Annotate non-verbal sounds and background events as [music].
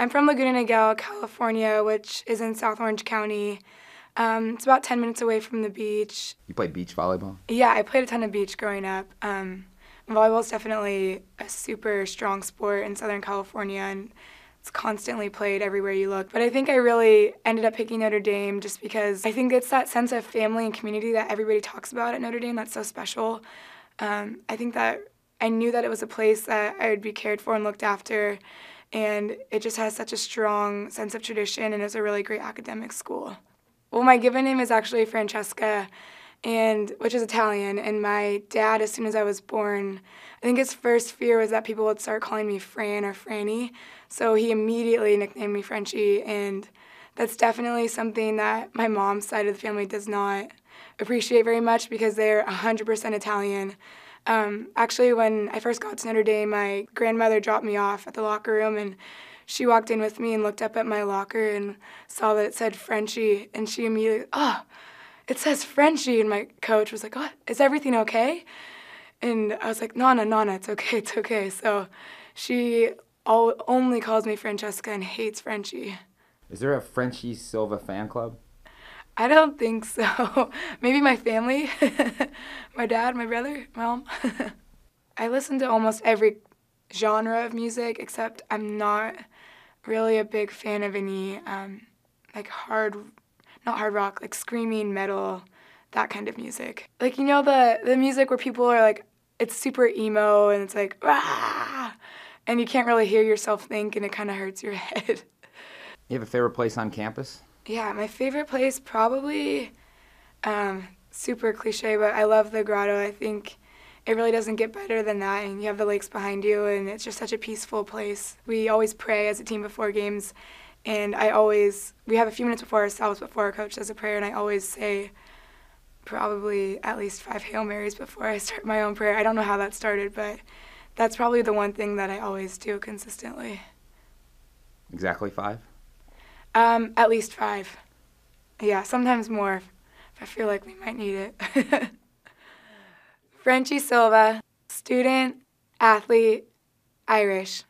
I'm from Laguna Niguel, California, which is in South Orange County. Um, it's about 10 minutes away from the beach. You played beach volleyball? Yeah, I played a ton of beach growing up. Um, volleyball is definitely a super strong sport in Southern California, and it's constantly played everywhere you look. But I think I really ended up picking Notre Dame just because I think it's that sense of family and community that everybody talks about at Notre Dame that's so special. Um, I think that I knew that it was a place that I would be cared for and looked after and it just has such a strong sense of tradition and is a really great academic school. Well, my given name is actually Francesca, and which is Italian, and my dad, as soon as I was born, I think his first fear was that people would start calling me Fran or Franny, so he immediately nicknamed me Frenchie, and that's definitely something that my mom's side of the family does not appreciate very much because they're 100% Italian. Um, actually, when I first got to Notre Dame, my grandmother dropped me off at the locker room and she walked in with me and looked up at my locker and saw that it said Frenchie. And she immediately, oh, it says Frenchie. And my coach was like, oh, is everything okay? And I was like, Nana, Nana, it's okay, it's okay. So she all, only calls me Francesca and hates Frenchie. Is there a Frenchie Silva fan club? I don't think so. [laughs] Maybe my family, [laughs] my dad, my brother, my mom. [laughs] I listen to almost every genre of music, except I'm not really a big fan of any um, like hard, not hard rock, like screaming metal, that kind of music. Like you know the the music where people are like, it's super emo and it's like and you can't really hear yourself think and it kind of hurts your head. You have a favorite place on campus? Yeah, my favorite place probably um, super cliche, but I love the grotto. I think it really doesn't get better than that. And you have the lakes behind you, and it's just such a peaceful place. We always pray as a team before games, and I always, we have a few minutes before ourselves before our coach does a prayer, and I always say, probably at least five Hail Marys before I start my own prayer. I don't know how that started, but that's probably the one thing that I always do consistently. Exactly five? Um, at least five. Yeah, sometimes more if I feel like we might need it. [laughs] Frenchy Silva, student, athlete, Irish.